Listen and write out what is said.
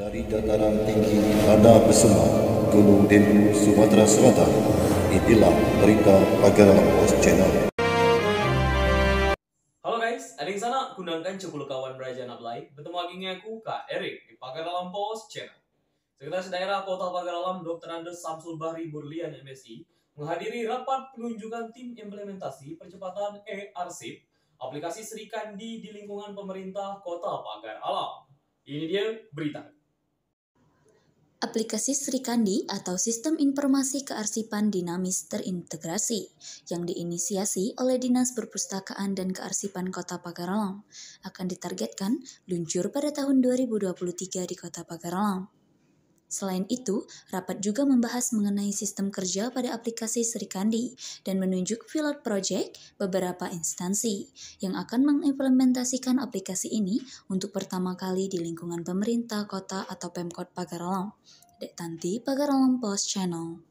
Dari dataran tinggi Nada Besuma, Gunung Dendu, Sumatera Selatan, inilah berita pagar Pos Channel. Halo guys, ada yang sana gunakan cekul kawan Raja Nablai, bertemu lagi dengan aku Kak Erik di Pagara Pos Channel. Sekretaris Daerah Kota Pagar Alam, Dr. Andes Samsul Bahri Burlian MSI menghadiri rapat penunjukan tim implementasi percepatan e aplikasi Serikandi di lingkungan pemerintah Kota Pagar Alam. Ini dia berita. Aplikasi Srikandi atau Sistem Informasi Kearsipan Dinamis Terintegrasi yang diinisiasi oleh Dinas Perpustakaan dan Kearsipan Kota Alam akan ditargetkan luncur pada tahun 2023 di Kota Alam. Selain itu, rapat juga membahas mengenai sistem kerja pada aplikasi Serikandi dan menunjuk pilot project beberapa instansi yang akan mengimplementasikan aplikasi ini untuk pertama kali di lingkungan pemerintah kota atau Pemkot Pagaralong. Dek Tanti Pagaralong Post Channel.